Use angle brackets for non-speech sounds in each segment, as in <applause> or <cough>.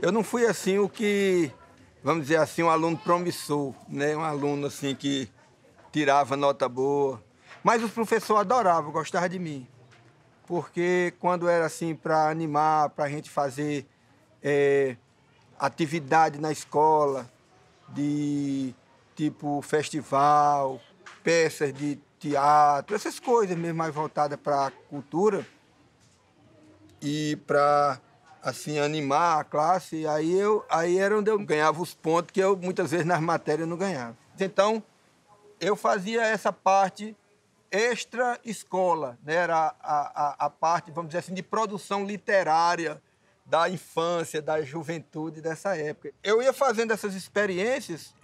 Eu não fui assim o que, vamos dizer assim, um aluno promissor, né? Um aluno assim que tirava nota boa. Mas os professores adoravam, gostavam de mim. Porque quando era assim para animar, para a gente fazer é, atividade na escola, de tipo festival, peças de teatro, essas coisas mesmo mais voltadas para a cultura e para assim, animar a classe. Aí, eu, aí era onde eu ganhava os pontos que eu muitas vezes nas matérias não ganhava. Então, eu fazia essa parte extra escola, né? era a, a, a, parte, vamos dizer assim, de produção literária da infância, da juventude dessa época. Eu ia fazendo essas experiências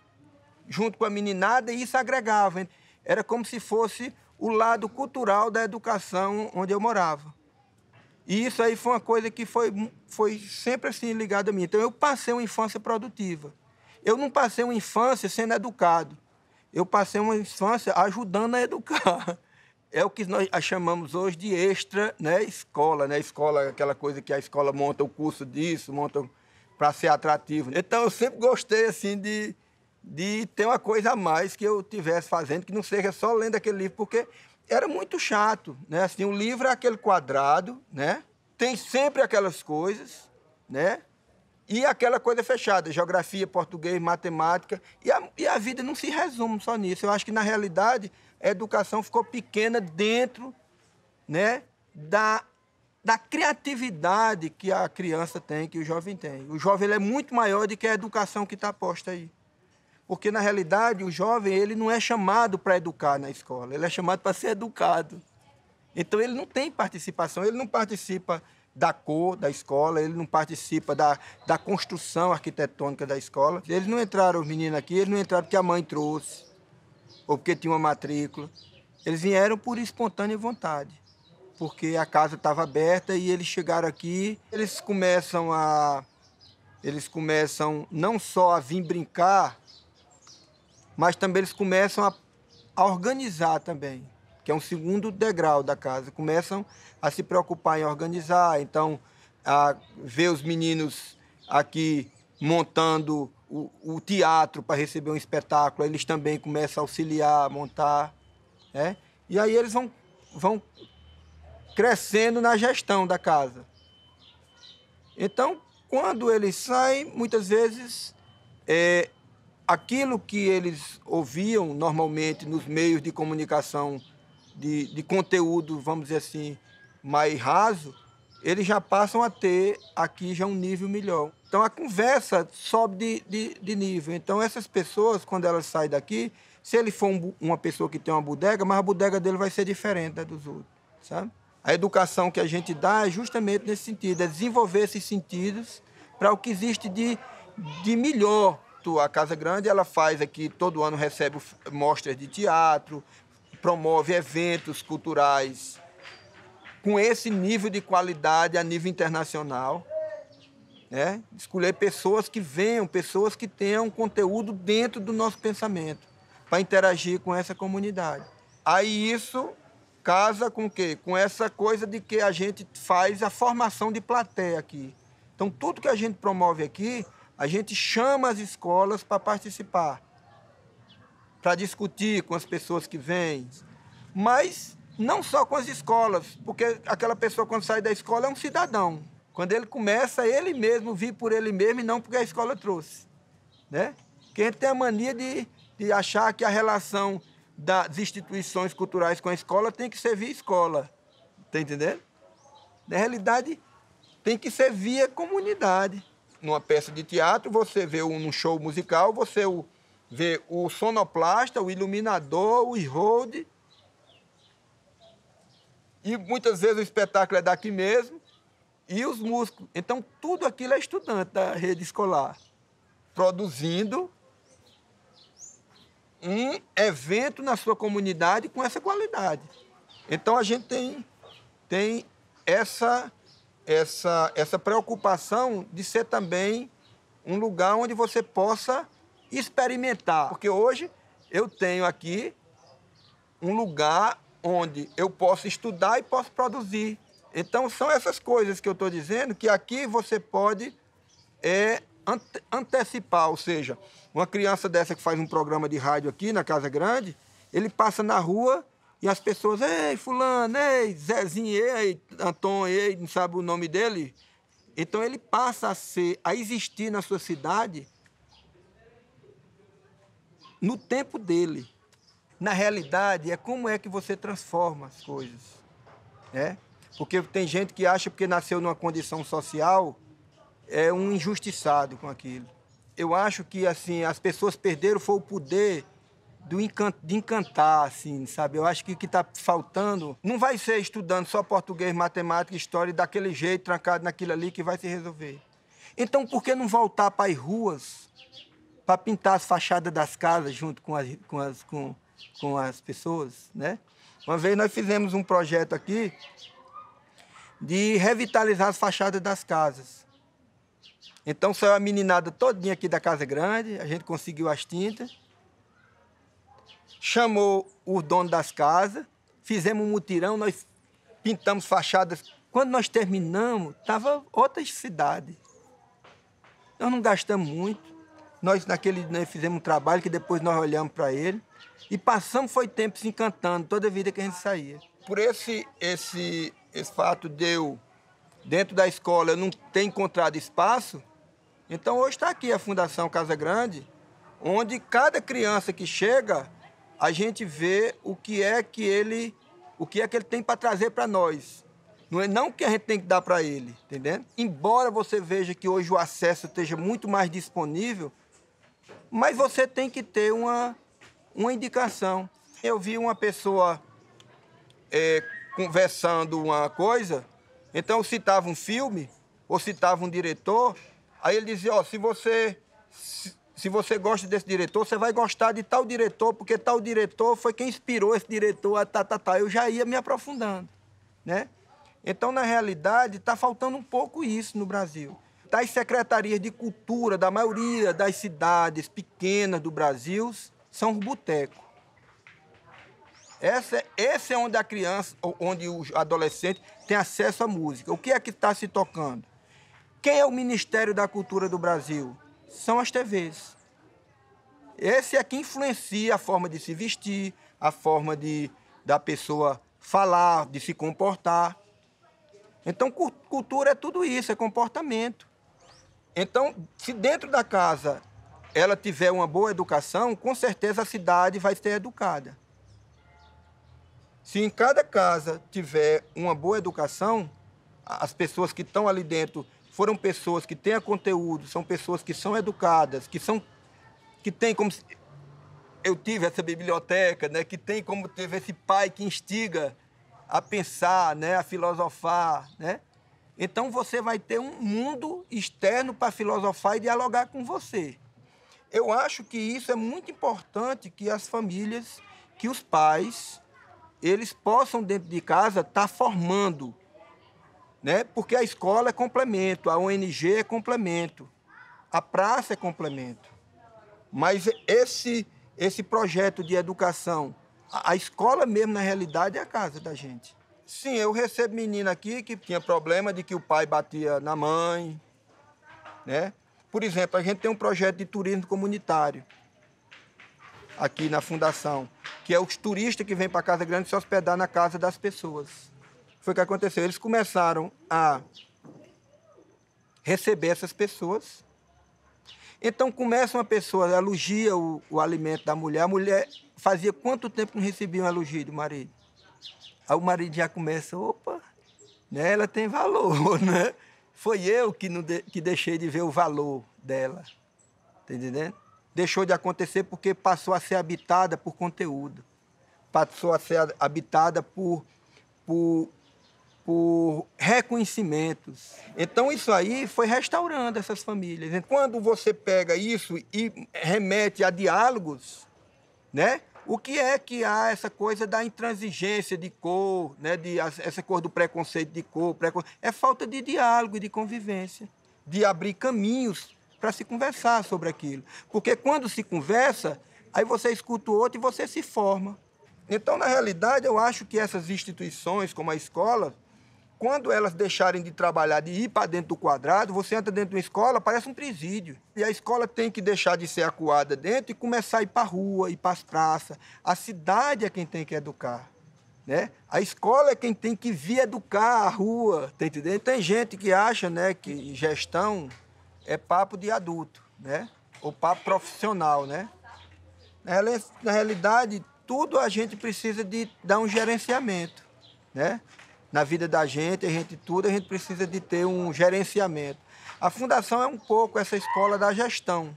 junto com a meninada e isso agregava. Era como se fosse o lado cultural da educação onde eu morava. E isso aí foi uma coisa que foi, foi sempre assim ligada a mim. Então eu passei uma infância produtiva. Eu não passei uma infância sendo educado. Eu passei uma infância ajudando a educar. É o que nós chamamos hoje de extra, né, escola, né? Escola, aquela coisa que a escola monta o curso disso, monta para ser atrativo. Então eu sempre gostei assim de de ter uma coisa a mais que eu tivesse fazendo que não seja só lendo aquele livro, porque era muito chato, né? Assim, o livro é aquele quadrado, né? Tem sempre aquelas coisas, né? E aquela coisa fechada, geografia, português, matemática. E a, e a vida não se resume só nisso. Eu acho que, na realidade, a educação ficou pequena dentro né, da, da criatividade que a criança tem, que o jovem tem. O jovem é muito maior do que a educação que está posta aí. Porque, na realidade, o jovem ele não é chamado para educar na escola, ele é chamado para ser educado. Então, ele não tem participação, ele não participa da cor da escola, ele não participa da, da construção arquitetônica da escola. Eles não entraram, os meninos aqui, eles não entraram porque a mãe trouxe, ou porque tinha uma matrícula. Eles vieram por espontânea vontade, porque a casa estava aberta e eles chegaram aqui, eles começam a. Eles começam não só a vir brincar mas também eles começam a, a organizar também, que é um segundo degrau da casa. Começam a se preocupar em organizar, então, a ver os meninos aqui montando o, o teatro para receber um espetáculo, eles também começam a auxiliar, a montar, né? E aí eles vão, vão crescendo na gestão da casa. Então, quando eles saem, muitas vezes é, aquilo que eles ouviam normalmente nos meios de comunicação de, de conteúdo, vamos dizer assim, mais raso, eles já passam a ter aqui já um nível melhor. Então a conversa sobe de, de, de nível. Então essas pessoas, quando elas saem daqui, se ele for um, uma pessoa que tem uma bodega, mas a bodega dele vai ser diferente da dos outros, sabe? A educação que a gente dá é justamente nesse sentido, é desenvolver esses sentidos para o que existe de, de melhor fato, a Casa Grande ela faz aqui, todo ano recebe mostras de teatro, promove eventos culturais com esse nível de qualidade a nível internacional. Né? Escolher pessoas que venham, pessoas que tenham conteúdo dentro do nosso pensamento, para interagir com essa comunidade. Aí isso casa com o quê? Com essa coisa de que a gente faz a formação de plateia aqui. Então, tudo que a gente promove aqui a gente chama as escolas para participar, para discutir com as pessoas que vêm, mas não só com as escolas, porque aquela pessoa, quando sai da escola, é um cidadão. Quando ele começa, ele mesmo vir por ele mesmo e não porque a escola trouxe. Né? Porque a gente tem a mania de, de achar que a relação das instituições culturais com a escola tem que servir a escola. Está entendendo? Na realidade, tem que servir a comunidade numa peça de teatro, você vê um num show musical, você o, vê o sonoplasta, o iluminador, o road. E muitas vezes o espetáculo é daqui mesmo. E os músicos. Então, tudo aquilo é estudante da rede escolar, produzindo um evento na sua comunidade com essa qualidade. Então, a gente tem, tem essa essa, essa preocupação de ser também um lugar onde você possa experimentar. Porque hoje eu tenho aqui um lugar onde eu posso estudar e posso produzir. Então, são essas coisas que eu estou dizendo que aqui você pode é, ante antecipar. Ou seja, uma criança dessa que faz um programa de rádio aqui na Casa Grande, ele passa na rua e as pessoas, ei, fulano, ei, Zezinho, ei, Anton, ei, não sabe o nome dele. Então ele passa a ser, a existir na sua cidade no tempo dele. Na realidade, é como é que você transforma as coisas, né? Porque tem gente que acha porque nasceu numa condição social é um injustiçado com aquilo. Eu acho que assim as pessoas perderam foi o poder do encanto, de encantar, assim, sabe? Eu acho que o que está faltando não vai ser estudando só português, matemática, história, daquele jeito, trancado naquilo ali, que vai se resolver. Então, por que não voltar para as ruas, para pintar as fachadas das casas junto com as, com, as, com, com as pessoas, né? Uma vez nós fizemos um projeto aqui de revitalizar as fachadas das casas. Então saiu a meninada todinha aqui da Casa Grande, a gente conseguiu as tintas chamou o dono das casas, fizemos um mutirão, nós pintamos fachadas. Quando nós terminamos, estava outra cidade. Nós não gastamos muito. Nós naquele fizemos um trabalho que depois nós olhamos para ele e passamos foi tempo se encantando toda a vida que a gente saía. Por esse esse esse fato deu dentro da escola eu não ter encontrado espaço, então hoje está aqui a Fundação Casa Grande, onde cada criança que chega a gente vê o que é que ele, o que é que ele tem para trazer para nós. Não é não que a gente tem que dar para ele, entendeu? Embora você veja que hoje o acesso esteja muito mais disponível, mas você tem que ter uma, uma indicação. Eu vi uma pessoa é, conversando uma coisa, então citava um filme ou citava um diretor, aí ele dizia, ó, oh, se você se você gosta desse diretor, você vai gostar de tal diretor, porque tal diretor foi quem inspirou esse diretor a tá, tá, tá. Eu já ia me aprofundando, né? Então, na realidade, está faltando um pouco isso no Brasil. Das secretarias de cultura da maioria das cidades pequenas do Brasil são os botecos. esse é onde a criança, onde o adolescente tem acesso à música. O que é que está se tocando? Quem é o Ministério da Cultura do Brasil? são as TVs. Esse é que influencia a forma de se vestir, a forma de da pessoa falar, de se comportar. Então, cultura é tudo isso, é comportamento. Então, se dentro da casa ela tiver uma boa educação, com certeza a cidade vai ser educada. Se em cada casa tiver uma boa educação, as pessoas que estão ali dentro foram pessoas que têm conteúdo, são pessoas que são educadas, que são que têm como eu tive essa biblioteca, né, que tem como teve esse pai que instiga a pensar, né, a filosofar, né? Então você vai ter um mundo externo para filosofar e dialogar com você. Eu acho que isso é muito importante que as famílias, que os pais, eles possam dentro de casa estar tá formando né? Porque a escola é complemento, a ONG é complemento, a praça é complemento. Mas esse esse projeto de educação, a, a escola mesmo na realidade é a casa da gente. Sim, eu recebo menina aqui que tinha problema de que o pai batia na mãe, né? Por exemplo, a gente tem um projeto de turismo comunitário aqui na fundação, que é os turistas que vêm para Casa Grande se hospedar na casa das pessoas foi o que aconteceu. Eles começaram a receber essas pessoas. Então começa uma pessoa, elogia o, o alimento da mulher. A mulher fazia quanto tempo não recebia um elogio do marido? Aí o marido já começa, opa, né, ela tem valor, <laughs> né? Foi eu que, não de, que deixei de ver o valor dela. Tá entendendo? Deixou de acontecer porque passou a ser habitada por conteúdo. Passou a ser habitada por, por por reconhecimentos. Então, isso aí foi restaurando essas famílias. Então, quando você pega isso e remete a diálogos, né? O que é que há essa coisa da intransigência de cor, né? de, essa cor do preconceito de cor? Precon... É falta de diálogo e de convivência, de abrir caminhos para se conversar sobre aquilo. Porque quando se conversa, aí você escuta o outro e você se forma. Então, na realidade, eu acho que essas instituições, como a escola, quando elas deixarem de trabalhar, de ir para dentro do quadrado, você entra dentro de uma escola, parece um presídio. E a escola tem que deixar de ser acuada dentro e começar a ir para a rua, ir para as praças. A cidade é quem tem que educar. Né? A escola é quem tem que vir educar a rua, tá entendendo? Tem gente que acha, né, que gestão é papo de adulto, né? Ou papo profissional, né? Na realidade, tudo a gente precisa de dar um gerenciamento, né? na vida da gente, a gente tudo, a gente precisa de ter um gerenciamento. A fundação é um pouco essa escola da gestão.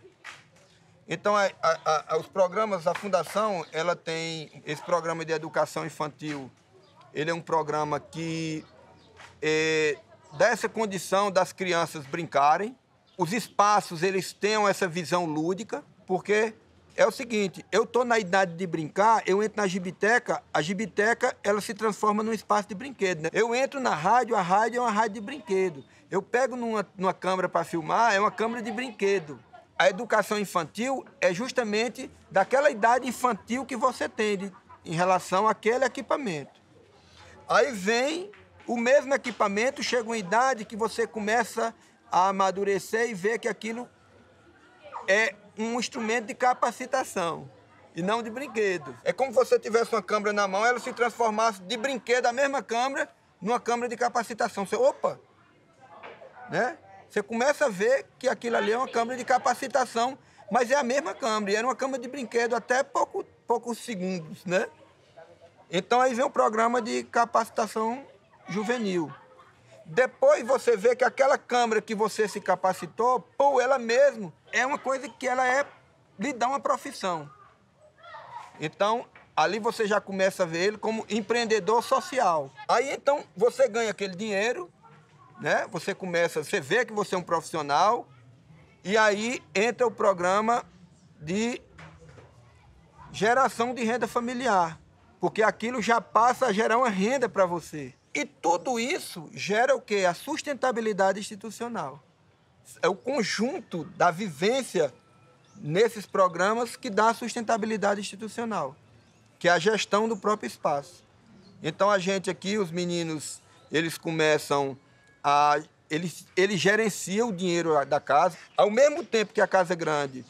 Então, a, a, a, os programas, a fundação, ela tem esse programa de educação infantil. Ele é um programa que é, dá essa condição das crianças brincarem. Os espaços, eles tenham essa visão lúdica, porque é o seguinte, eu tô na idade de brincar, eu entro na gibiteca, a gibiteca ela se transforma num espaço de brinquedo, né? Eu entro na rádio, a rádio é uma rádio de brinquedo. Eu pego numa, numa câmera para filmar, é uma câmera de brinquedo. A educação infantil é justamente daquela idade infantil que você tem de, em relação àquele equipamento. Aí vem o mesmo equipamento, chega uma idade que você começa a amadurecer e ver que aquilo é um instrumento de capacitação e não de brinquedo. É como se você tivesse uma câmera na mão, ela se transformasse de brinquedo, a mesma câmera, numa câmera de capacitação. Você, opa! Né? Você começa a ver que aquilo ali é uma câmera de capacitação, mas é a mesma câmera, e era uma câmera de brinquedo até pouco, poucos segundos, né? Então aí vem o programa de capacitação juvenil. Depois você vê que aquela câmera que você se capacitou, pô, ela mesmo, é uma coisa que ela é lhe dá uma profissão. Então, ali você já começa a ver ele como empreendedor social. Aí então você ganha aquele dinheiro, né? Você começa, você vê que você é um profissional e aí entra o programa de geração de renda familiar, porque aquilo já passa a gerar uma renda para você. E tudo isso gera o quê? A sustentabilidade institucional. É o conjunto da vivência nesses programas que dá a sustentabilidade institucional, que é a gestão do próprio espaço. Então a gente aqui, os meninos, eles começam a eles, eles gerenciam o dinheiro da casa, ao mesmo tempo que a Casa é Grande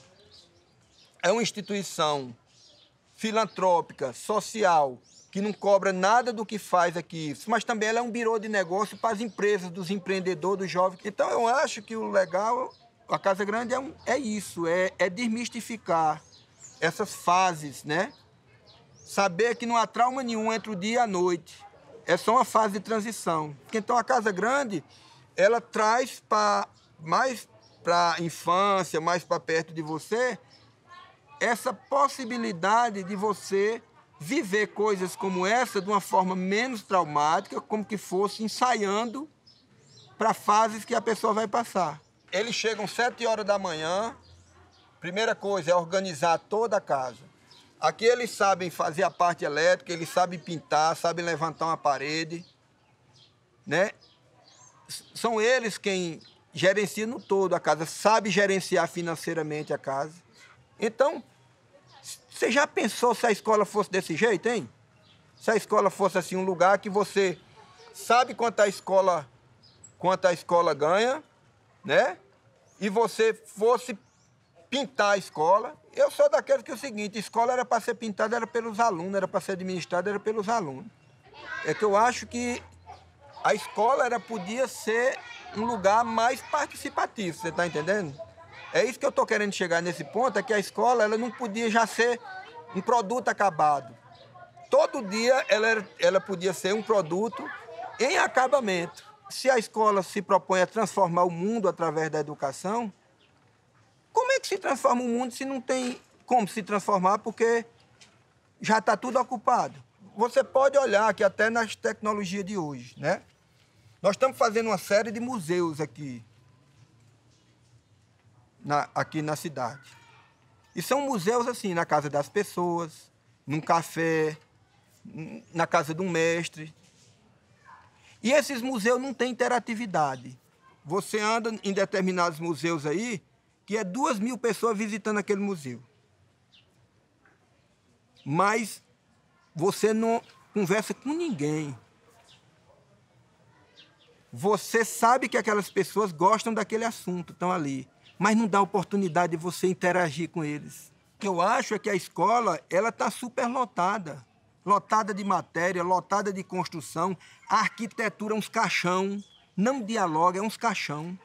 é uma instituição filantrópica, social, que não cobra nada do que faz aqui mas também ela é um birô de negócio para as empresas, dos empreendedores, dos jovens. Então eu acho que o legal, a Casa Grande é, um, é isso, é, é desmistificar essas fases, né? Saber que não há trauma nenhum entre o dia e a noite. É só uma fase de transição. Então a Casa Grande, ela traz para mais para a infância, mais para perto de você, essa possibilidade de você viver coisas como essa de uma forma menos traumática, como que fosse ensaiando para fases que a pessoa vai passar. Eles chegam sete horas da manhã. Primeira coisa é organizar toda a casa. Aqui eles sabem fazer a parte elétrica, eles sabem pintar, sabem levantar uma parede, né? São eles quem gerencia no todo a casa, sabe gerenciar financeiramente a casa. Então, você já pensou se a escola fosse desse jeito, hein? Se a escola fosse assim um lugar que você sabe quanto a escola quanto a escola ganha, né? E você fosse pintar a escola. Eu sou daqueles que é o seguinte, escola era para ser pintada era pelos alunos, era para ser administrada era pelos alunos. É que eu acho que a escola era podia ser um lugar mais participativo, você está entendendo? É isso que eu estou querendo chegar nesse ponto, é que a escola ela não podia já ser um produto acabado. Todo dia ela, ela podia ser um produto em acabamento. Se a escola se propõe a transformar o mundo através da educação, como é que se transforma o mundo se não tem como se transformar porque já está tudo ocupado? Você pode olhar que até nas tecnologias de hoje, né? Nós estamos fazendo uma série de museus aqui na, aqui na cidade. E são museus assim, na casa das pessoas, num café, na casa de um mestre. E esses museus não têm interatividade. Você anda em determinados museus aí, que é duas mil pessoas visitando aquele museu. Mas você não conversa com ninguém. Você sabe que aquelas pessoas gostam daquele assunto, estão ali mas não dá oportunidade de você interagir com eles. O que eu acho é que a escola ela está superlotada, lotada de matéria, lotada de construção, a arquitetura é uns caixão, não dialoga, é uns caixão.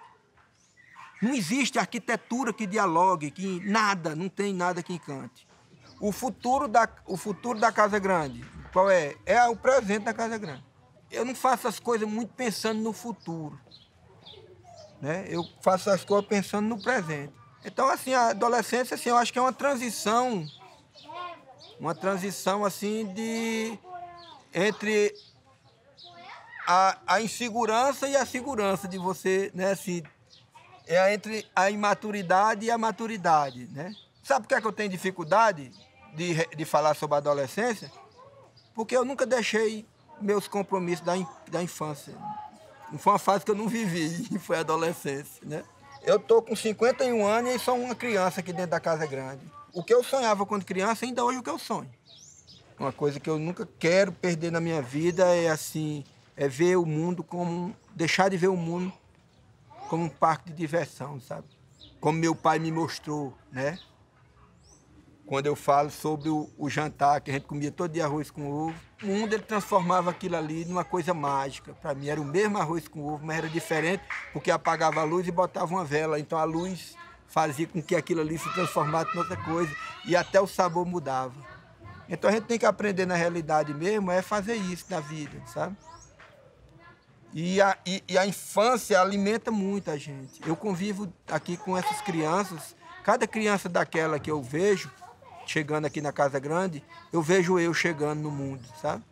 Não existe arquitetura que dialogue, que nada, não tem nada que encante. O futuro da, o futuro da Casa Grande, qual é? É o presente da Casa Grande. Eu não faço as coisas muito pensando no futuro. Né? Eu faço as coisas pensando no presente. Então, assim, a adolescência, assim, eu acho que é uma transição, uma transição, assim, de... entre a, a insegurança e a segurança de você, né, assim, é entre a imaturidade e a maturidade, né? Sabe por que, é que eu tenho dificuldade de, de falar sobre a adolescência? Porque eu nunca deixei meus compromissos da, da infância. Foi uma fase que eu não vivi, <laughs> foi a adolescência, né? Eu tô com 51 anos e sou uma criança aqui dentro da casa grande. O que eu sonhava quando criança, ainda hoje é o que eu sonho. Uma coisa que eu nunca quero perder na minha vida é assim, é ver o mundo como deixar de ver o mundo como um parque de diversão, sabe? Como meu pai me mostrou, né? quando eu falo sobre o, o, jantar, que a gente comia todo dia arroz com ovo, um ele transformava aquilo ali numa coisa mágica. Para mim era o mesmo arroz com ovo, mas era diferente, porque apagava a luz e botava uma vela. Então a luz fazia com que aquilo ali se transformasse em outra coisa e até o sabor mudava. Então a gente tem que aprender na realidade mesmo, é fazer isso na vida, sabe? E a, e, e a infância alimenta muito a gente. Eu convivo aqui com essas crianças, cada criança daquela que eu vejo, chegando aqui na Casa Grande, eu vejo eu chegando no mundo, sabe?